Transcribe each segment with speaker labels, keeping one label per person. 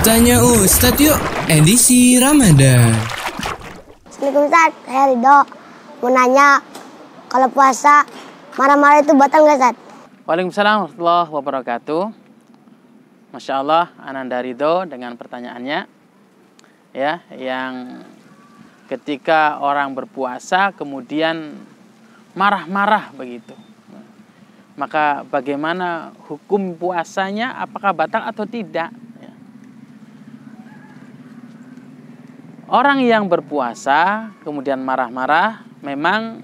Speaker 1: Tanya Ustad yuk, edisi Ramadan. Assalamualaikum Ustad, saya Rido. Mau nanya, kalau puasa, marah-marah itu batal nggak Ustad? Waalaikumsalam warahmatullahi wabarakatuh. Masya Allah, Ananda Rido dengan pertanyaannya. Ya, yang ketika orang berpuasa kemudian marah-marah begitu. Maka bagaimana hukum puasanya, apakah batal atau tidak? Orang yang berpuasa kemudian marah-marah memang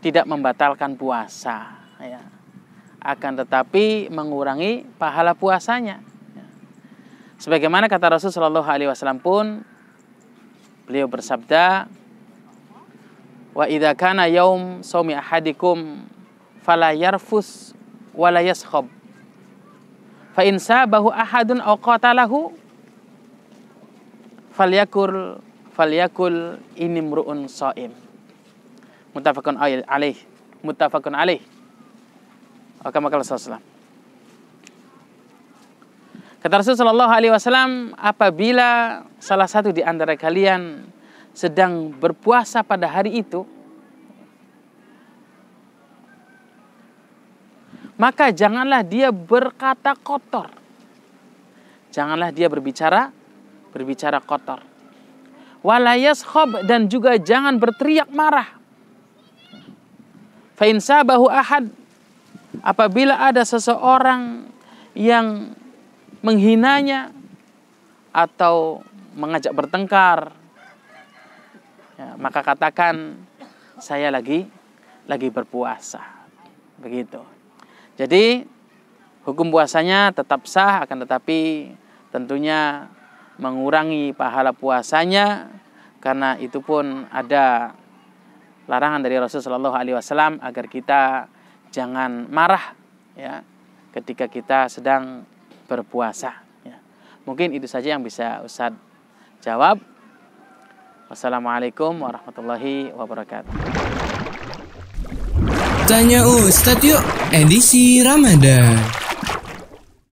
Speaker 1: tidak membatalkan puasa ya. Akan tetapi mengurangi pahala puasanya. Sebagaimana kata Rasul Shallallahu alaihi wasallam pun beliau bersabda Wa idza kana yaum ahadikum falayarfus walayaskhob fa insa bahu ahadun awqatalahu falyakul falyakul ini mru'un saim. Mutafakun alaih. Mutafakun alaih. Maka makal Rasulullah. Kata Rasulullah Shallallahu Alaihi Wasallam, apabila salah satu di antara kalian sedang berpuasa pada hari itu, maka janganlah dia berkata kotor, janganlah dia berbicara berbicara kotor. Walayas khob dan juga jangan berteriak marah. Fainsa bahu ahad. Apabila ada seseorang yang menghinanya atau mengajak bertengkar, ya, maka katakan saya lagi lagi berpuasa. Begitu. Jadi hukum puasanya tetap sah akan tetapi tentunya mengurangi pahala puasanya karena itu pun ada larangan dari Rasul Shallallahu Alaihi Wasallam agar kita jangan marah ya ketika kita sedang berpuasa. Ya. Mungkin itu saja yang bisa Ustadz jawab. Wassalamualaikum warahmatullahi wabarakatuh. Tanya Ustad yuk edisi Ramadan.